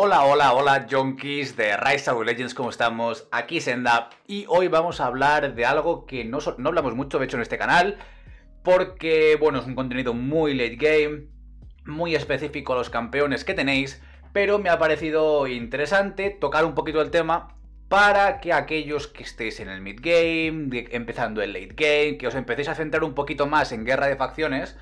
Hola, hola, hola, junkies de Rise of Legends, ¿cómo estamos? Aquí Senda, y hoy vamos a hablar de algo que no, no hablamos mucho, de hecho, en este canal, porque, bueno, es un contenido muy late game, muy específico a los campeones que tenéis, pero me ha parecido interesante tocar un poquito el tema para que aquellos que estéis en el mid game, empezando el late game, que os empecéis a centrar un poquito más en guerra de facciones,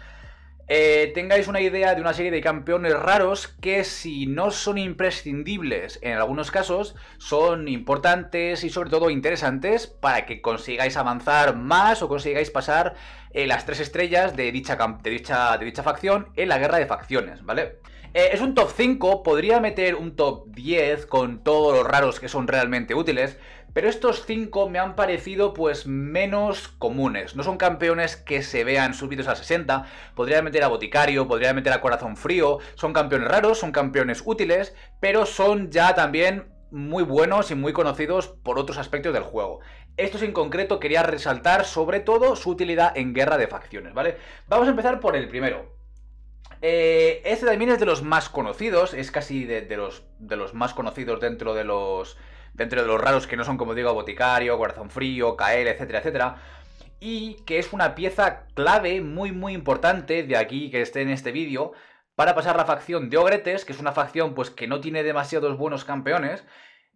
eh, tengáis una idea de una serie de campeones raros que si no son imprescindibles en algunos casos, son importantes y sobre todo interesantes para que consigáis avanzar más o consigáis pasar eh, las tres estrellas de dicha, de, dicha, facción en la guerra de facciones, ¿vale? Eh, es un top 5, podría meter un top 10 con todos los raros que son realmente útiles, pero estos cinco me han parecido pues menos comunes. No son campeones que se vean subidos a 60. Podría meter a Boticario, podría meter a Corazón Frío. Son campeones raros, son campeones útiles, pero son ya también muy buenos y muy conocidos por otros aspectos del juego. Estos en concreto quería resaltar sobre todo su utilidad en guerra de facciones, ¿vale? Vamos a empezar por el primero. Eh, este también es de los más conocidos, es casi de, los, de los más conocidos dentro de los dentro de los raros que no son, como digo, Boticario, Corazón Frío, Kael, etcétera, etcétera. Y que es una pieza clave, muy, muy importante, de aquí que esté en este vídeo, para pasar la facción de Ogretes, que es una facción pues que no tiene demasiados buenos campeones,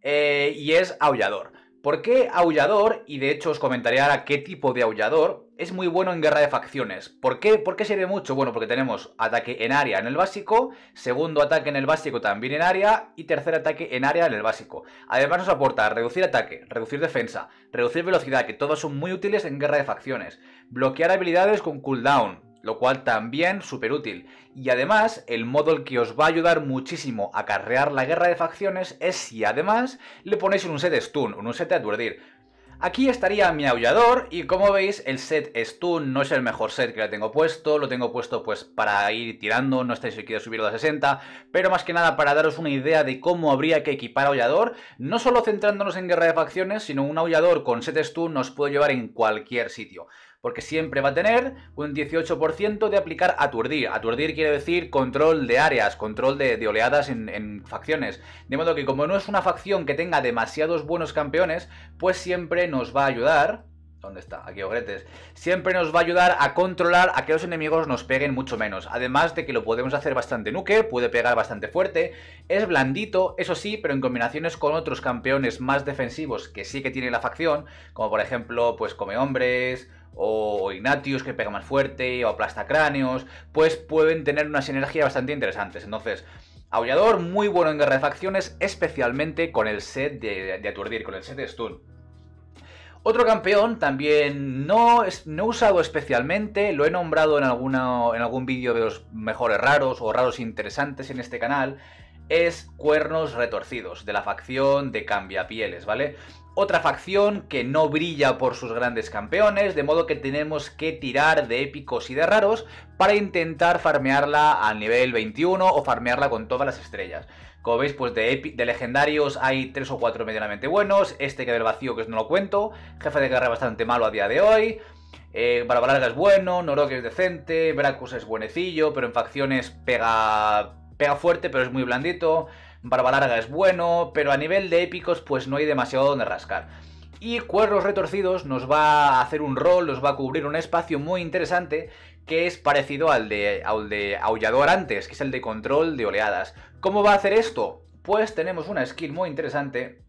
eh, y es Aullador. ¿Por qué aullador, y de hecho os comentaré ahora qué tipo de aullador, es muy bueno en guerra de facciones? ¿Por qué, ¿Por qué sirve mucho? Bueno, porque tenemos ataque en área en el básico, segundo ataque en el básico también en área, y tercer ataque en área en el básico. Además nos aporta reducir ataque, reducir defensa, reducir velocidad, que todos son muy útiles en guerra de facciones, bloquear habilidades con cooldown, lo cual también súper útil. Y además, el modo que os va a ayudar muchísimo a carrear la guerra de facciones es si además le ponéis un set stun, un set de aturdir. Aquí estaría mi aullador y como veis el set stun no es el mejor set que le tengo puesto, lo tengo puesto pues para ir tirando, no estáis si quiero subirlo a 60, pero más que nada para daros una idea de cómo habría que equipar aullador, no solo centrándonos en guerra de facciones, sino un aullador con set stun nos puede llevar en cualquier sitio porque siempre va a tener un 18% de aplicar aturdir. Aturdir quiere decir control de áreas, control de, oleadas en, facciones. De modo que como no es una facción que tenga demasiados buenos campeones, pues siempre nos va a ayudar... ¿Dónde está? Aquí, ogretes. Siempre nos va a ayudar a controlar a que los enemigos nos peguen mucho menos. Además de que lo podemos hacer bastante nuque, puede pegar bastante fuerte. Es blandito, eso sí, pero en combinaciones con otros campeones más defensivos que sí que tiene la facción, como por ejemplo, pues come hombres o Ignatius que pega más fuerte, o aplasta cráneos, pues pueden tener una sinergia bastante interesante. Entonces, Aullador muy bueno en guerra de facciones, especialmente con el set de, aturdir, con el set de stun. Otro campeón también no, he usado especialmente, lo he nombrado en, en algún vídeo de los mejores raros o raros interesantes en este canal, es Cuernos Retorcidos, de la facción de Cambiapieles, ¿vale? otra facción que no brilla por sus grandes campeones, de modo que tenemos que tirar de épicos y de raros para intentar farmearla al nivel 21 o farmearla con todas las estrellas. Como veis, pues de, de, legendarios hay 3 o 4 medianamente buenos. Este que del vacío, que no lo cuento. Jefe de guerra bastante malo a día de hoy. Eh, Barbalarga es bueno, Norok es decente, Bracus es buenecillo, pero en facciones pega, pega fuerte, pero es muy blandito. Barba Larga es bueno, pero a nivel de épicos pues no hay demasiado donde rascar. Y Cuernos Retorcidos nos va a hacer un rol, nos va a cubrir un espacio muy interesante que es parecido al de, al de Aullador antes, que es el de control de oleadas. ¿Cómo va a hacer esto? Pues tenemos una skill muy interesante,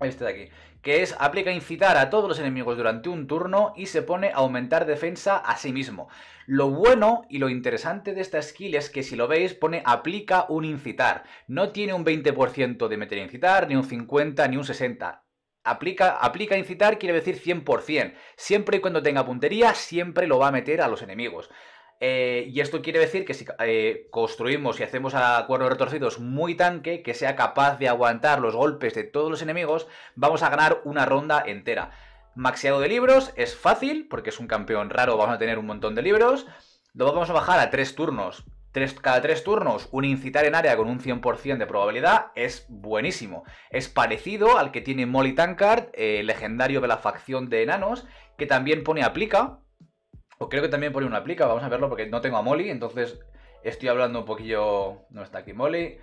este de aquí, que es aplica incitar a todos los enemigos durante un turno y se pone a aumentar defensa a sí mismo. Lo bueno y lo interesante de esta skill es que si lo veis pone aplica un incitar. No tiene un 20% de meter incitar, ni un 50, ni un 60. Aplica, aplica incitar quiere decir 100%. Siempre y cuando tenga puntería, siempre lo va a meter a los enemigos. Eh, y esto quiere decir que si eh, construimos y hacemos a cuernos retorcidos muy tanque, que sea capaz de aguantar los golpes de todos los enemigos, vamos a ganar una ronda entera. Maxiado de libros es fácil, porque es un campeón raro, vamos a tener un montón de libros. Lo vamos a bajar a tres turnos. Tres, cada tres turnos, un incitar en área con un 100% de probabilidad es buenísimo. Es parecido al que tiene Molly Tankard, eh, legendario de la facción de enanos, que también pone aplica, o creo que también pone una aplica, vamos a verlo porque no tengo a Molly, entonces estoy hablando un poquillo... No está aquí Molly.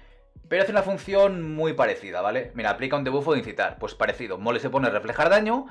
Pero hace una función muy parecida, ¿vale? Mira, aplica un debuffo de incitar. Pues parecido. Molly se pone a reflejar daño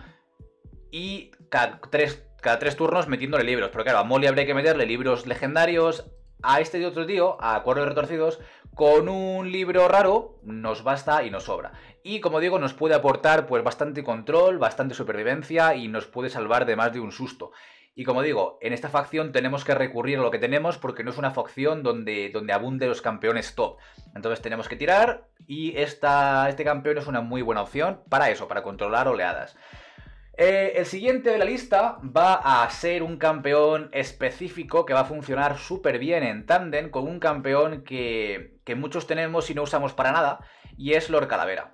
y cada tres, cada tres turnos metiéndole libros. Pero claro, a Molly habría que meterle libros legendarios. A este y otro tío, a cuernos retorcidos, con un libro raro nos basta y nos sobra. Y como digo, nos puede aportar pues bastante control, bastante supervivencia y nos puede salvar de más de un susto. Y como digo, en esta facción tenemos que recurrir a lo que tenemos porque no es una facción donde, donde abunde los campeones top. Entonces tenemos que tirar y este campeón es una muy buena opción para eso, para controlar oleadas. Eh, el siguiente de la lista va a ser un campeón específico que va a funcionar súper bien en tándem con un campeón que, que muchos tenemos y no usamos para nada, y es Lord Calavera.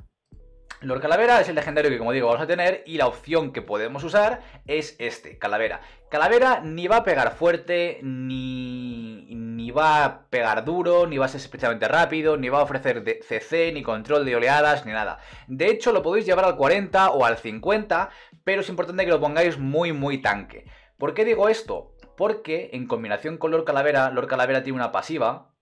Lord Calavera es el legendario que, como digo, vamos a tener y la opción que podemos usar es este, Calavera. Calavera ni va a pegar fuerte, ni, ni va a pegar duro, ni va a ser especialmente rápido, ni va a ofrecer CC, ni control de oleadas, ni nada. De hecho, lo podéis llevar al 40 o al 50, pero es importante que lo pongáis muy, muy tanque. ¿Por qué digo esto? Porque en combinación con Lord Calavera, Lord Calavera tiene una pasiva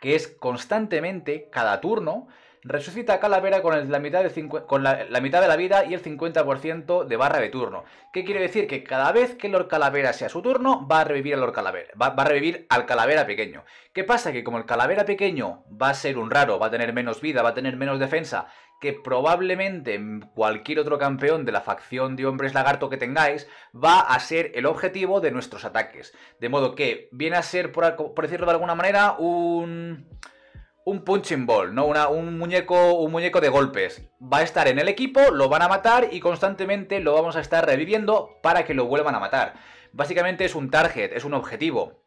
que es constantemente, cada turno, Resucita Calavera con, la, mitad de con la, mitad de la vida y el 50% de barra de turno. ¿Qué quiere decir? Que cada vez que Lord Calavera sea su turno, va a revivir al Lord Calavera. Va, a revivir al Calavera pequeño. ¿Qué pasa? Que como el Calavera pequeño va a ser un raro, va a tener menos vida, va a tener menos defensa, que probablemente cualquier otro campeón de la facción de hombres lagarto que tengáis va a ser el objetivo de nuestros ataques. De modo que viene a ser, por decirlo de alguna manera, un un punching ball, ¿no? un, muñeco, un muñeco de golpes. Va a estar en el equipo, lo van a matar y constantemente lo vamos a estar reviviendo para que lo vuelvan a matar. Básicamente es un target, es un objetivo.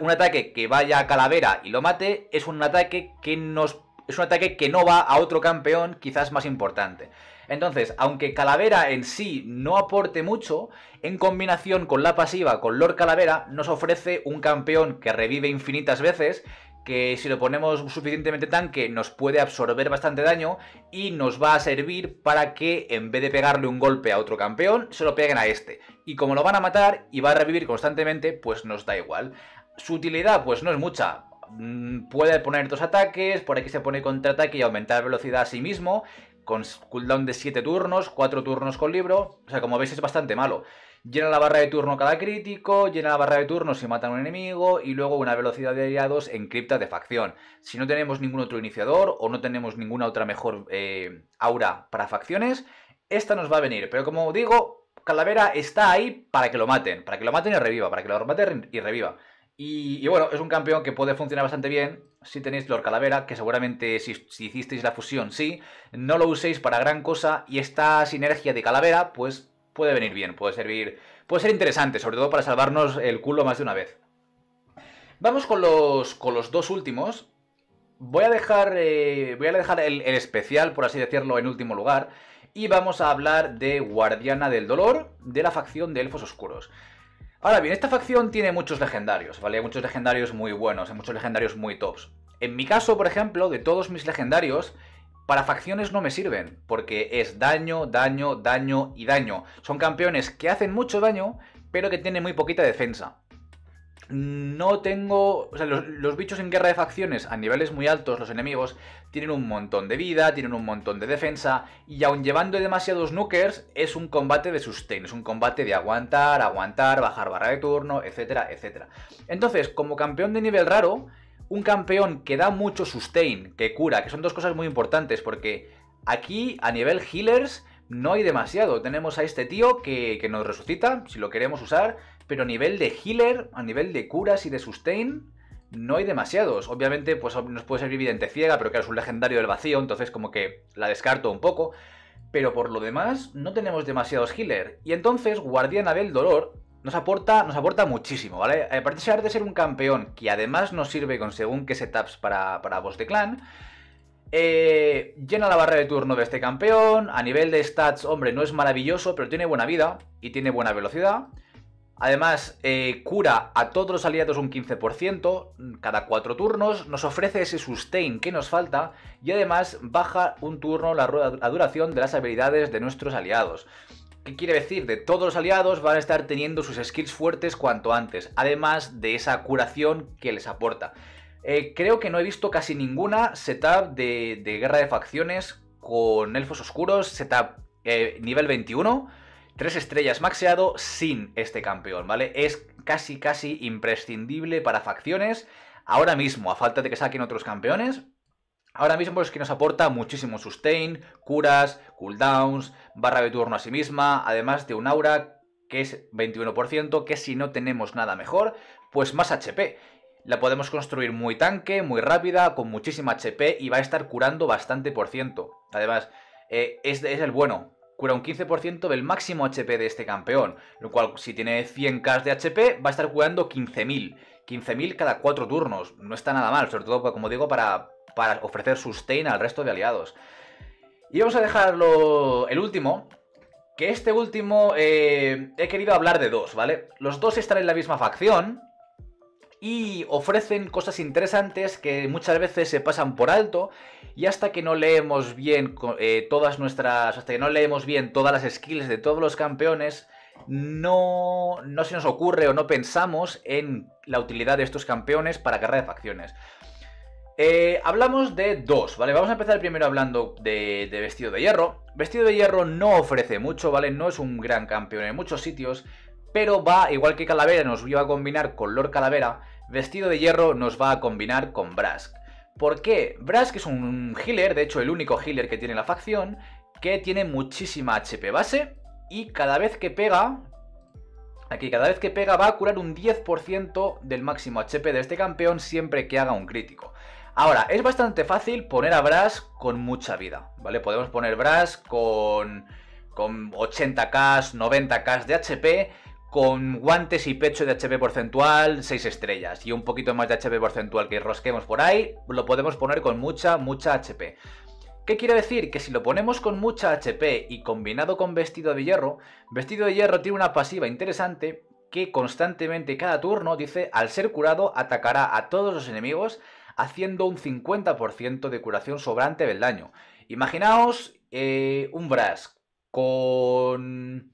un ataque que vaya a Calavera y lo mate es un ataque que nos... Es un ataque que no va a otro campeón quizás más importante. Entonces, aunque Calavera en sí no aporte mucho, en combinación con la pasiva, con Lord Calavera, nos ofrece un campeón que revive infinitas veces, que si lo ponemos suficientemente tanque nos puede absorber bastante daño y nos va a servir para que en vez de pegarle un golpe a otro campeón, se lo peguen a este. Y como lo van a matar y va a revivir constantemente, pues nos da igual. Su utilidad pues no es mucha, mm, puede poner dos ataques, por aquí se pone contraataque y aumentar velocidad a sí mismo, con cooldown de 7 turnos, 4 turnos con libro, o sea, como veis es bastante malo. Llena la barra de turno cada crítico, llena la barra de turno si matan a un enemigo y luego una velocidad de aliados en cripta de facción. Si no tenemos ningún otro iniciador o no tenemos ninguna otra mejor eh, aura para facciones, esta nos va a venir. Pero como digo, Calavera está ahí para que lo maten, para que lo maten y reviva, para que lo maten y reviva. Y, bueno, es un campeón que puede funcionar bastante bien si tenéis Lord Calavera, que seguramente si, si hicisteis la fusión sí, no lo uséis para gran cosa y esta sinergia de Calavera pues puede venir bien, puede servir, puede ser interesante, sobre todo para salvarnos el culo más de una vez. Vamos con los, con los dos últimos. Voy a dejar, eh, voy a dejar el, especial, por así decirlo, en último lugar. Y vamos a hablar de Guardiana del Dolor, de la facción de Elfos Oscuros. Ahora bien, esta facción tiene muchos legendarios, ¿vale? Muchos legendarios muy buenos, hay muchos legendarios muy tops. En mi caso, por ejemplo, de todos mis legendarios, para facciones no me sirven, porque es daño, daño, daño y daño. Son campeones que hacen mucho daño, pero que tienen muy poquita defensa. No tengo... O sea, los, bichos en guerra de facciones a niveles muy altos, los enemigos, tienen un montón de vida, tienen un montón de defensa, y aun llevando demasiados nukers, es un combate de sustain, es un combate de aguantar, aguantar, bajar barra de turno, etcétera, etcétera. Entonces, como campeón de nivel raro, un campeón que da mucho sustain, que cura, que son dos cosas muy importantes, porque aquí a nivel healers no hay demasiado. Tenemos a este tío que, nos resucita, si lo queremos usar, pero a nivel de healer, a nivel de curas y de sustain, no hay demasiados. Obviamente, pues nos puede servir vidente ciega, pero que es un legendario del vacío, entonces como que la descarto un poco. Pero por lo demás, no tenemos demasiados healer. Y entonces, Guardiana del Dolor nos aporta, nos aporta muchísimo, ¿vale? Aparte eh, de ser, un campeón que además nos sirve con según qué setups para, para boss de clan, eh, llena la barra de turno de este campeón, a nivel de stats, hombre, no es maravilloso, pero tiene buena vida y tiene buena velocidad. Además, eh, cura a todos los aliados un 15% cada 4 turnos, nos ofrece ese sustain que nos falta y además baja un turno la duración de las habilidades de nuestros aliados. ¿Qué quiere decir? De todos los aliados van a estar teniendo sus skills fuertes cuanto antes, además de esa curación que les aporta. Eh, creo que no he visto casi ninguna setup de, guerra de facciones con elfos oscuros, setup eh, nivel 21, 3 estrellas maxeado sin este campeón, ¿vale? Es casi, casi imprescindible para facciones ahora mismo, a falta de que saquen otros campeones. Ahora mismo es pues, que nos aporta muchísimo sustain, curas, cooldowns, barra de turno a sí misma, además de un aura que es 21%, que si no tenemos nada mejor, pues más HP. La podemos construir muy tanque, muy rápida, con muchísima HP y va a estar curando bastante por ciento. Además, eh, es, es, el bueno. Cura un 15% del máximo HP de este campeón, lo cual si tiene 100k de HP va a estar curando 15.000. 15.000 cada 4 turnos, no está nada mal, sobre todo como digo para para ofrecer sustain al resto de aliados. Y vamos a dejarlo el último, que este último eh, he querido hablar de dos, ¿vale? Los dos están en la misma facción y ofrecen cosas interesantes que muchas veces se pasan por alto y hasta que no leemos bien eh, todas nuestras, hasta que no leemos bien todas las skills de todos los campeones, no, no se nos ocurre o no pensamos en la utilidad de estos campeones para guerra de facciones. Eh, hablamos de dos, ¿vale? Vamos a empezar primero hablando de, Vestido de Hierro. Vestido de Hierro no ofrece mucho, ¿vale? No es un gran campeón en muchos sitios, pero va, igual que Calavera nos iba a combinar con Lord Calavera, Vestido de Hierro nos va a combinar con Brask. ¿Por qué? Brask es un healer, de hecho el único healer que tiene la facción, que tiene muchísima HP base y cada vez que pega, Aquí cada vez que pega va a curar un 10% del máximo HP de este campeón siempre que haga un crítico. Ahora, es bastante fácil poner a Brass con mucha vida, ¿vale? Podemos poner Brass con, con 80k, 90k de HP, con guantes y pecho de HP porcentual 6 estrellas y un poquito más de HP porcentual que rosquemos por ahí, lo podemos poner con mucha, mucha HP. ¿Qué quiere decir? Que si lo ponemos con mucha HP y combinado con Vestido de Hierro, Vestido de Hierro tiene una pasiva interesante que constantemente cada turno dice, al ser curado, atacará a todos los enemigos haciendo un 50% de curación sobrante del daño. Imaginaos eh, un Brask con...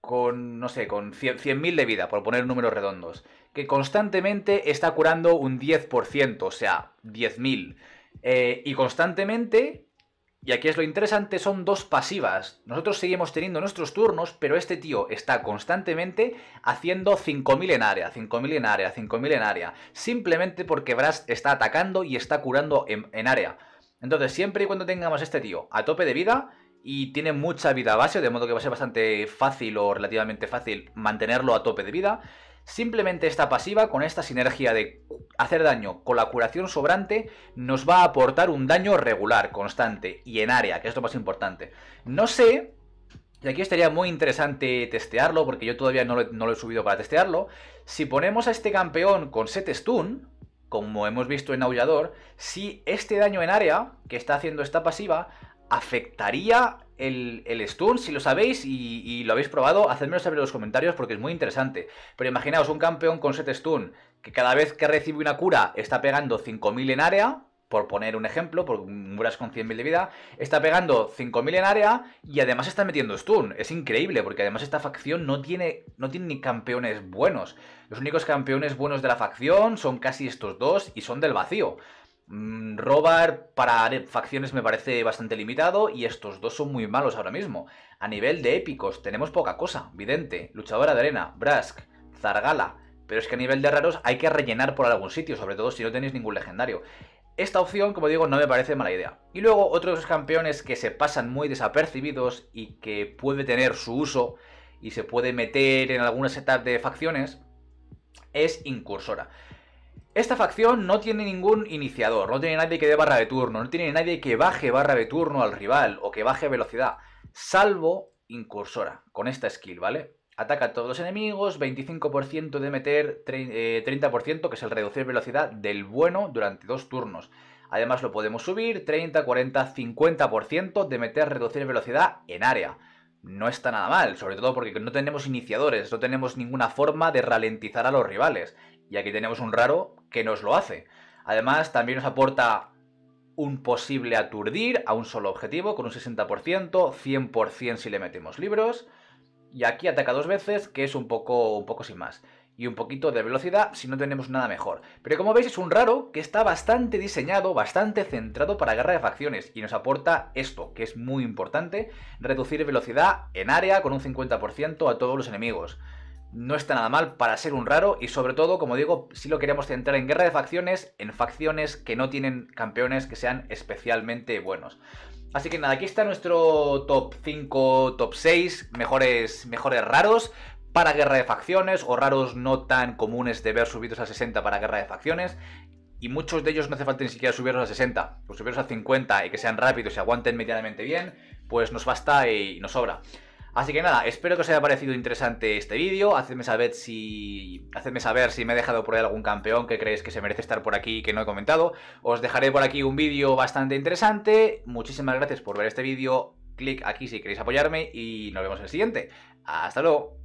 con, no sé, con 100.000 de vida, por poner números redondos, que constantemente está curando un 10%, o sea, 10.000. Eh, y constantemente y aquí es lo interesante, son dos pasivas. Nosotros seguimos teniendo nuestros turnos, pero este tío está constantemente haciendo 5000 en área, 5000 en área, 5000 en área. Simplemente porque Brass está atacando y está curando en, área. Entonces, siempre y cuando tengamos este tío a tope de vida, y tiene mucha vida base, de modo que va a ser bastante fácil o relativamente fácil mantenerlo a tope de vida. Simplemente esta pasiva, con esta sinergia de hacer daño con la curación sobrante, nos va a aportar un daño regular, constante y en área, que es lo más importante. No sé, y aquí estaría muy interesante testearlo, porque yo todavía no lo, he subido para testearlo, si ponemos a este campeón con set stun, como hemos visto en Aullador, si este daño en área que está haciendo esta pasiva afectaría el, stun, si lo sabéis y, lo habéis probado, hacedmelo saber en los comentarios porque es muy interesante. Pero imaginaos un campeón con set stun que cada vez que recibe una cura está pegando 5000 en área, por poner un ejemplo, por muras con 100.000 de vida, está pegando 5.000 en área y además está metiendo stun. Es increíble, porque además esta facción no tiene, no tiene ni campeones buenos. Los únicos campeones buenos de la facción son casi estos dos y son del vacío. Mm, robar para facciones me parece bastante limitado y estos dos son muy malos ahora mismo. A nivel de épicos tenemos poca cosa. Vidente, Luchadora de Arena, Brask, Zargala. Pero es que a nivel de raros hay que rellenar por algún sitio, sobre todo si no tenéis ningún legendario. Esta opción, como digo, no me parece mala idea. Y luego otros campeones que se pasan muy desapercibidos y que puede tener su uso y se puede meter en algunas setas de facciones es Incursora. Esta facción no tiene ningún iniciador, no tiene nadie que dé barra de turno, no tiene nadie que baje barra de turno al rival o que baje velocidad, salvo incursora, con esta skill, ¿vale? Ataca a todos los enemigos, 25% de meter, 30% eh, que es el reducir velocidad del bueno durante dos turnos. Además lo podemos subir, 30, 40, 50% de meter, reducir velocidad en área no está nada mal, sobre todo porque no tenemos iniciadores, no tenemos ninguna forma de ralentizar a los rivales. Y aquí tenemos un raro que nos lo hace. Además, también nos aporta un posible aturdir a un solo objetivo con un 60%, 100% si le metemos libros. Y aquí ataca dos veces, que es un poco, un poco sin más. Y un poquito de velocidad si no tenemos nada mejor. Pero como veis es un raro que está bastante diseñado, bastante centrado para guerra de facciones. Y nos aporta esto, que es muy importante, reducir velocidad en área con un 50% a todos los enemigos no está nada mal para ser un raro y sobre todo, como digo, si lo queremos centrar en guerra de facciones, en facciones que no tienen campeones que sean especialmente buenos. Así que nada, aquí está nuestro top 5, top 6, mejores, mejores raros para guerra de facciones o raros no tan comunes de ver subidos a 60 para guerra de facciones. Y muchos de ellos no hace falta ni siquiera subirlos a 60, O pues subirlos a 50 y que sean rápidos y aguanten medianamente bien, pues nos basta y nos sobra. Así que nada, espero que os haya parecido interesante este vídeo. Hacedme saber si. saber si me he dejado por ahí algún campeón que creéis que se merece estar por aquí y que no he comentado. Os dejaré por aquí un vídeo bastante interesante. Muchísimas gracias por ver este vídeo. Clic aquí si queréis apoyarme y nos vemos en el siguiente. ¡Hasta luego!